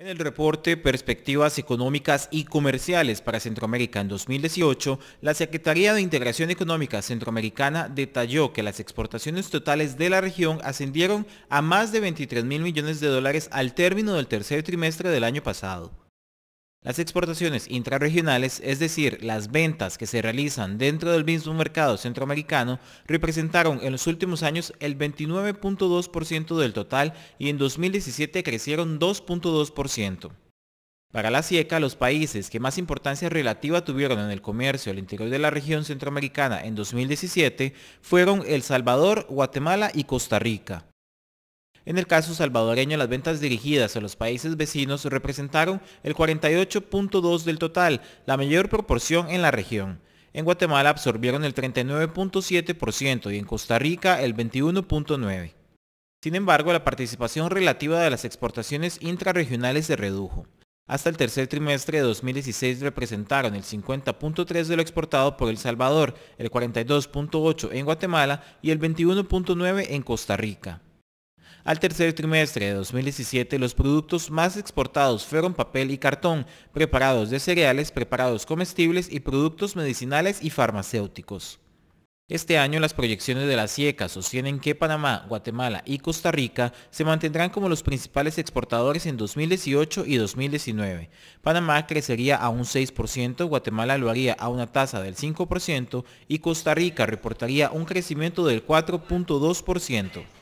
En el reporte Perspectivas Económicas y Comerciales para Centroamérica en 2018, la Secretaría de Integración Económica Centroamericana detalló que las exportaciones totales de la región ascendieron a más de 23 mil millones de dólares al término del tercer trimestre del año pasado. Las exportaciones intrarregionales, es decir, las ventas que se realizan dentro del mismo mercado centroamericano, representaron en los últimos años el 29.2% del total y en 2017 crecieron 2.2%. Para la SIECA, los países que más importancia relativa tuvieron en el comercio al interior de la región centroamericana en 2017 fueron El Salvador, Guatemala y Costa Rica. En el caso salvadoreño, las ventas dirigidas a los países vecinos representaron el 48.2 del total, la mayor proporción en la región. En Guatemala absorbieron el 39.7% y en Costa Rica el 21.9%. Sin embargo, la participación relativa de las exportaciones intrarregionales se redujo. Hasta el tercer trimestre de 2016 representaron el 50.3 de lo exportado por El Salvador, el 42.8 en Guatemala y el 21.9 en Costa Rica. Al tercer trimestre de 2017, los productos más exportados fueron papel y cartón, preparados de cereales, preparados comestibles y productos medicinales y farmacéuticos. Este año las proyecciones de la CIECA sostienen que Panamá, Guatemala y Costa Rica se mantendrán como los principales exportadores en 2018 y 2019. Panamá crecería a un 6%, Guatemala lo haría a una tasa del 5% y Costa Rica reportaría un crecimiento del 4.2%.